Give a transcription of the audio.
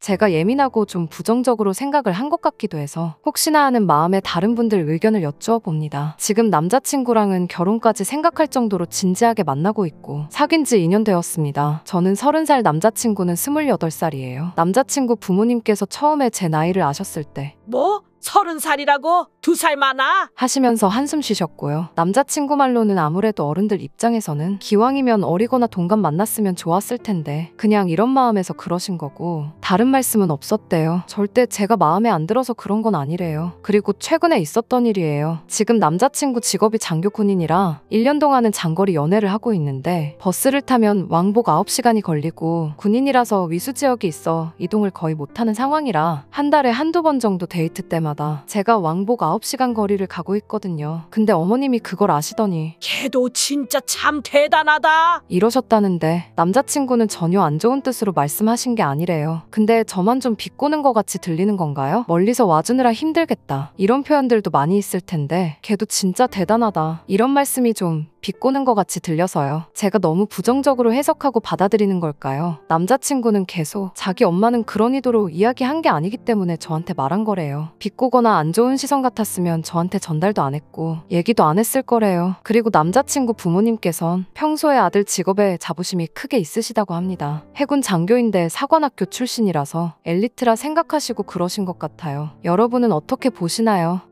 제가 예민하고 좀 부정적으로 생각을 한 것 같기도 해서 혹시나 하는 마음에 다른 분들 의견을 여쭈어 봅니다. 지금 남자친구랑은 결혼까지 생각할 정도로 진지하게 만나고 있고 사귄 지 2년 되었습니다. 저는 30살 남자친구는 28살이에요. 남자친구 부모님께서 처음에 제 나이를 아셨을 때 뭐? 서른 살이라고 두 살 많아? 하시면서 한숨 쉬셨고요. 남자친구 말로는 아무래도 어른들 입장에서는 기왕이면 어리거나 동갑 만났으면 좋았을 텐데 그냥 이런 마음에서 그러신 거고 다른 말씀은 없었대요. 절대 제가 마음에 안 들어서 그런 건 아니래요. 그리고 최근에 있었던 일이에요. 지금 남자친구 직업이 장교군인이라 1년 동안은 장거리 연애를 하고 있는데 버스를 타면 왕복 9시간이 걸리고 군인이라서 위수 지역이 있어 이동을 거의 못하는 상황이라 한 달에 한두 번 정도 데이트 때만 때마다 제가 왕복 9시간 거리를 가고 있거든요. 근데 어머님이 그걸 아시더니 걔도 진짜 참 대단하다. 이러셨다는데 남자친구는 전혀 안 좋은 뜻으로 말씀하신 게 아니래요. 근데 저만 좀 비꼬는 것 같이 들리는 건가요? 멀리서 와주느라 힘들겠다. 이런 표현들도 많이 있을 텐데 걔도 진짜 대단하다. 이런 말씀이 좀 비꼬는 것 같이 들려서요. 제가 너무 부정적으로 해석하고 받아들이는 걸까요? 남자친구는 계속 자기 엄마는 그런 의도로 이야기한 게 아니기 때문에 저한테 말한 거래요. 비꼬거나 안 좋은 시선 같았으면 저한테 전달도 안 했고 얘기도 안 했을 거래요. 그리고 남자친구 부모님께선 평소에 아들 직업에 자부심이 크게 있으시다고 합니다. 해군 장교인데 사관학교 출신이라서 엘리트라 생각하시고 그러신 것 같아요. 여러분은 어떻게 보시나요?